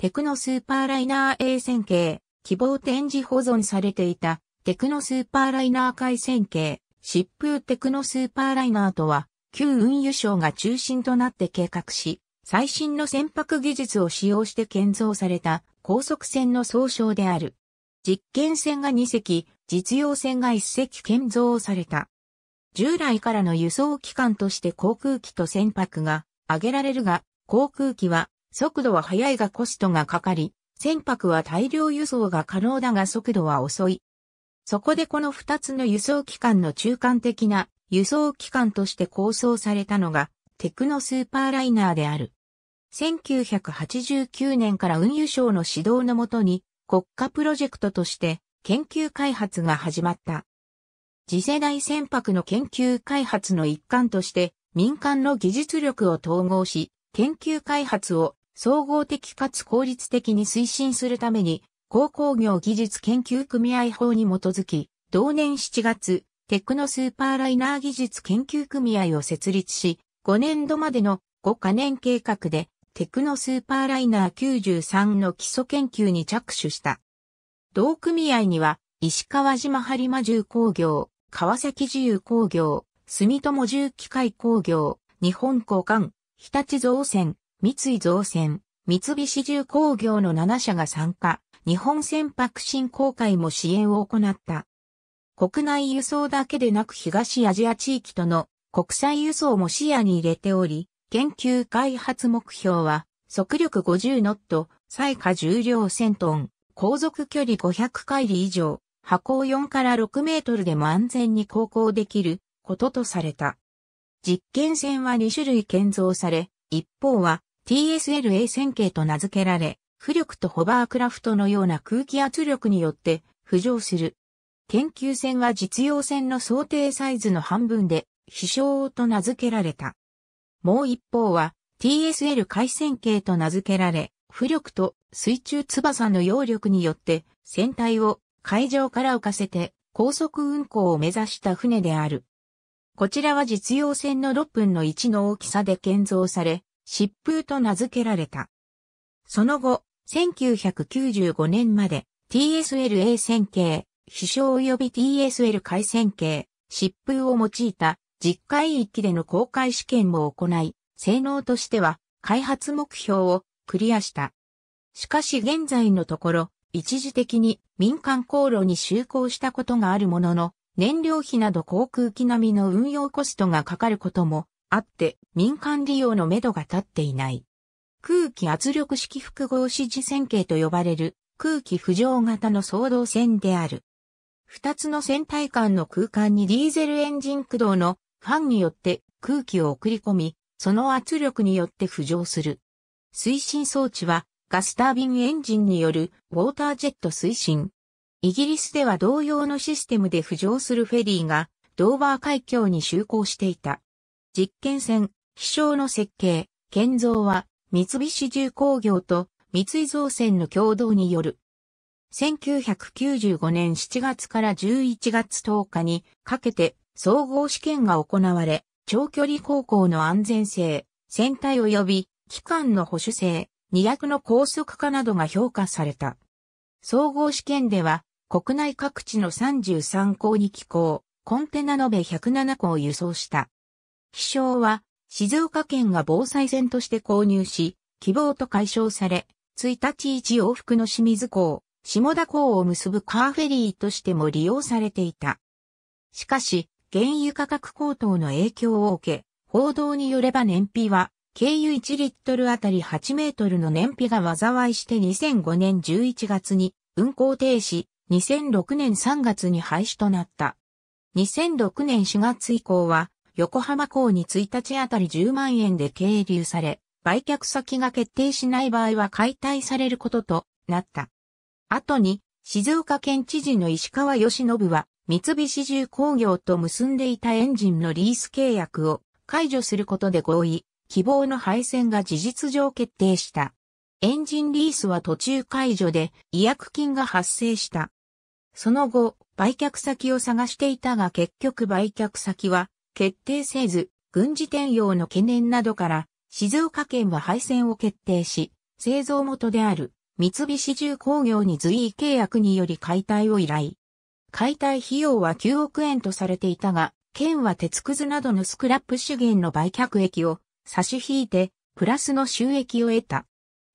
テクノスーパーライナー A 線形、希望展示保存されていた、テクノスーパーライナー回線形、疾風テクノスーパーライナーとは、旧運輸省が中心となって計画し、最新の船舶技術を使用して建造された高速船の総称である。実験船が2隻、実用船が1隻建造された。従来からの輸送機関として航空機と船舶が挙げられるが、航空機は速度は速いがコストがかかり、船舶は大量輸送が可能だが速度は遅い。そこでこの二つの輸送機関の中間的な輸送機関として構想されたのがテクノスーパーライナーである。1989年から運輸省の指導のもとに国家プロジェクトとして研究開発が始まった。次世代船舶の研究開発の一環として民間の技術力を統合し研究開発を総合的かつ効率的に推進するために、高工業技術研究組合法に基づき、同年7月、テクノスーパーライナー技術研究組合を設立し、5年度までの5カ年計画で、テクノスーパーライナー93の基礎研究に着手した。同組合には、石川島播磨重工業、川崎自由工業、住友重機械工業、日本交換、日立造船、三井造船、三菱重工業の7社が参加、日本船舶振興会も支援を行った。国内輸送だけでなく東アジア地域との国際輸送も視野に入れており、研究開発目標は、速力50ノット、最下重量1000トン、航続距離500海里以上、波高4から6メートルでも安全に航行できることとされた。実験船は2種類建造され、一方は TSLA 線形と名付けられ、浮力とホバークラフトのような空気圧力によって浮上する。研究船は実用船の想定サイズの半分で、飛翔と名付けられた。もう一方は TSL 回線形と名付けられ、浮力と水中翼の揚力によって船体を海上から浮かせて高速運航を目指した船である。こちらは実用船の6分の1の大きさで建造され、疾風と名付けられた。その後、1995年まで TSLA 線形、飛翔及び TSL 回線形、疾風を用いた実海域での公開試験も行い、性能としては開発目標をクリアした。しかし現在のところ、一時的に民間航路に就航したことがあるものの、燃料費など航空機並みの運用コストがかかることもあって民間利用のめどが立っていない。空気圧力式複合支持線形と呼ばれる空気浮上型の総動線である。二つの船体間の空間にディーゼルエンジン駆動のファンによって空気を送り込み、その圧力によって浮上する。推進装置はガスタービンエンジンによるウォータージェット推進。イギリスでは同様のシステムで浮上するフェリーがドーバー海峡に就航していた。実験船、飛翔の設計、建造は三菱重工業と三井造船の共同による。1995年7月から11月10日にかけて総合試験が行われ、長距離航行の安全性、船体及び機関の保守性、二役の高速化などが評価された。総合試験では国内各地の33校に寄港、コンテナ延べ107校を輸送した。気象は、静岡県が防災線として購入し、希望と解消され、1日1往復の清水港、下田港を結ぶカーフェリーとしても利用されていた。しかし、原油価格高騰の影響を受け、報道によれば燃費は、軽油1リットルあたり8メートルの燃費が災いして2005年11月に運行停止、2006年3月に廃止となった。2006年4月以降は横浜港に1日あたり10万円で経流され、売却先が決定しない場合は解体されることとなった。後に、静岡県知事の石川義信は、三菱重工業と結んでいたエンジンのリース契約を解除することで合意、希望の配線が事実上決定した。エンジンリースは途中解除で違約金が発生した。その後、売却先を探していたが結局売却先は決定せず、軍事転用の懸念などから、静岡県は廃線を決定し、製造元である三菱重工業に随意契約により解体を依頼。解体費用は9億円とされていたが、県は鉄くずなどのスクラップ資源の売却益を差し引いて、プラスの収益を得た。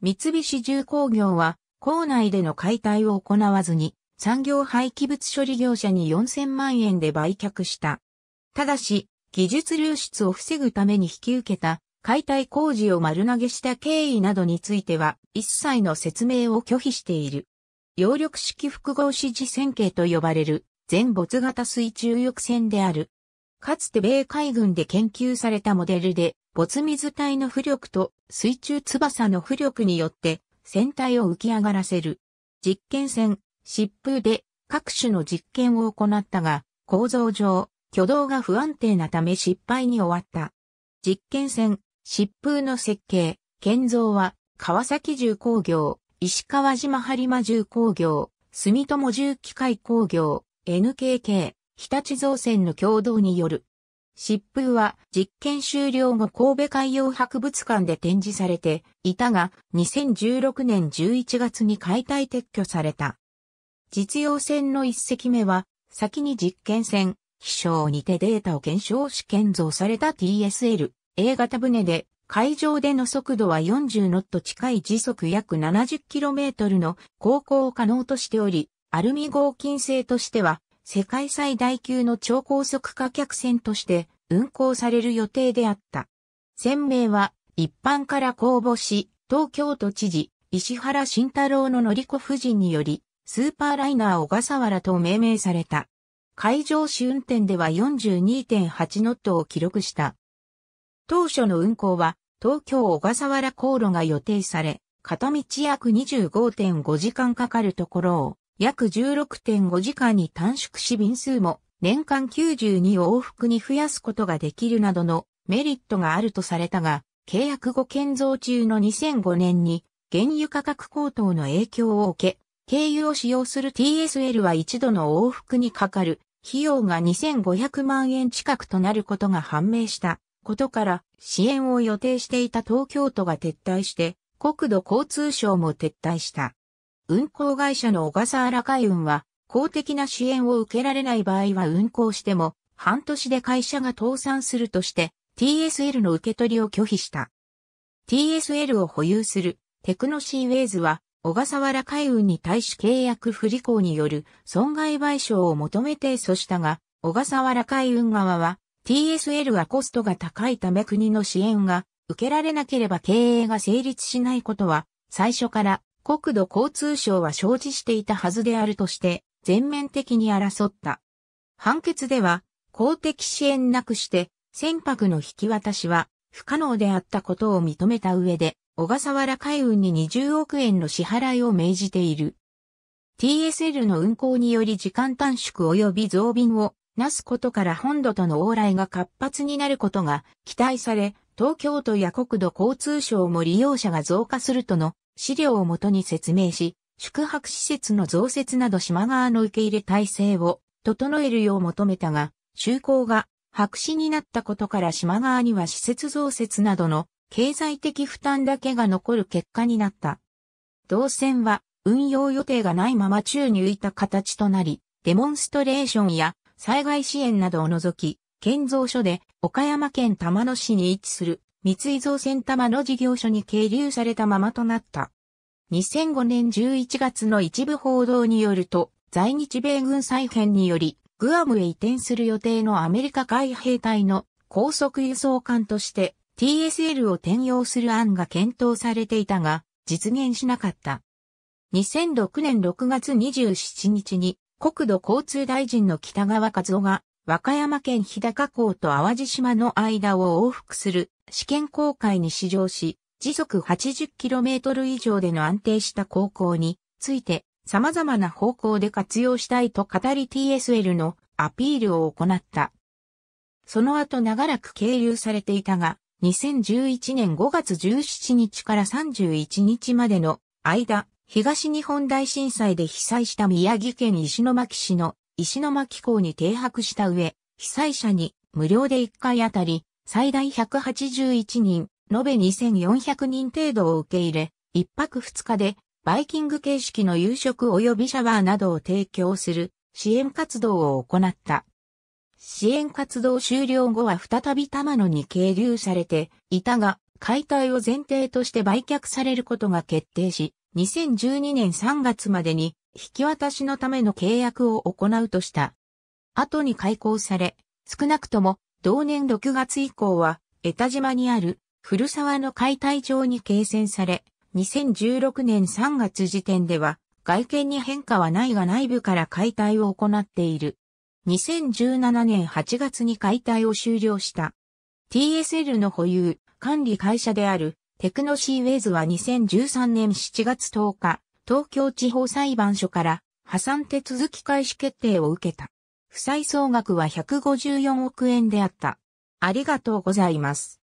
三菱重工業は、校内での解体を行わずに、産業廃棄物処理業者に4000万円で売却した。ただし、技術流出を防ぐために引き受けた解体工事を丸投げした経緯などについては一切の説明を拒否している。揚力式複合支持線形と呼ばれる全没型水中翼船である。かつて米海軍で研究されたモデルで、没水体の浮力と水中翼の浮力によって船体を浮き上がらせる。実験船、疾風で各種の実験を行ったが、構造上、挙動が不安定なため失敗に終わった。実験船、疾風の設計、建造は、川崎重工業、石川島播磨重工業、住友重機械工業、NKK、日立造船の共同による。疾風は実験終了後神戸海洋博物館で展示されていたが2016年11月に解体撤去された。実用船の一隻目は先に実験船飛翔にてデータを検証し建造された TSL A 型船で海上での速度は40ノット近い時速約 70km の航行を可能としており、アルミ合金製としては世界最大級の超高速化客船として運航される予定であった。船名は一般から公募し、東京都知事、石原慎太郎の乗り子夫人により、スーパーライナー小笠原と命名された。海上試運転では42.8ノットを記録した。当初の運行は東京小笠原航路が予定され、片道約25.5時間かかるところを約16.5時間に短縮し便数も年間92往復に増やすことができるなどのメリットがあるとされたが、契約後建造中の2005年に原油価格高騰の影響を受け、軽油を使用する TSL は一度の往復にかかる費用が2500万円近くとなることが判明したことから支援を予定していた東京都が撤退して国土交通省も撤退した。運行会社の小笠原海運は公的な支援を受けられない場合は運行しても半年で会社が倒産するとして TSL の受け取りを拒否した。TSL を保有するテクノシーウェイズは小笠原海運に対し契約不履行による損害賠償を求めて訴したが、小笠原海運側は TSL はコストが高いため国の支援が受けられなければ経営が成立しないことは最初から国土交通省は承知していたはずであるとして全面的に争った。判決では公的支援なくして船舶の引き渡しは不可能であったことを認めた上で小笠原海運に20億円の支払いを命じている。TSL の運行により時間短縮及び増便をなすことから本土との往来が活発になることが期待され、東京都や国土交通省も利用者が増加するとの資料をもとに説明し、宿泊施設の増設など島側の受け入れ体制を整えるよう求めたが、就航が白紙になったことから島側には施設増設などの経済的負担だけが残る結果になった。動線は運用予定がないまま宙に浮いた形となり、デモンストレーションや災害支援などを除き、建造所で岡山県玉野市に位置する三井造船玉野事業所に係留されたままとなった。2005年11月の一部報道によると、在日米軍再編により、グアムへ移転する予定のアメリカ海兵隊の高速輸送艦として TSL を転用する案が検討されていたが、実現しなかった。2006年6月27日に国土交通大臣の北川和夫が和歌山県日高港と淡路島の間を往復する試験航海に試乗し、時速 80km 以上での安定した航行について様々な方向で活用したいと語り TSL のアピールを行った。その後長らく経由されていたが、2011年5月17日から31日までの間、東日本大震災で被災した宮城県石巻市の石巻港に停泊した上、被災者に無料で1回あたり最大181人、延べ2400人程度を受け入れ、1泊2日でバイキング形式の夕食及びシャワーなどを提供する支援活動を行った。支援活動終了後は再び玉野に係留されていたが、解体を前提として売却されることが決定し、2012年3月までに引き渡しのための契約を行うとした。後に開港され、少なくとも同年6月以降は、江田島にある古沢の解体場に掲戦され、2016年3月時点では、外見に変化はないが内部から解体を行っている。2017年8月に解体を終了した。TSL の保有、管理会社であるテクノシーウェイズは2013年7月10日、東京地方裁判所から破産手続き開始決定を受けた。負債総額は154億円であった。ありがとうございます。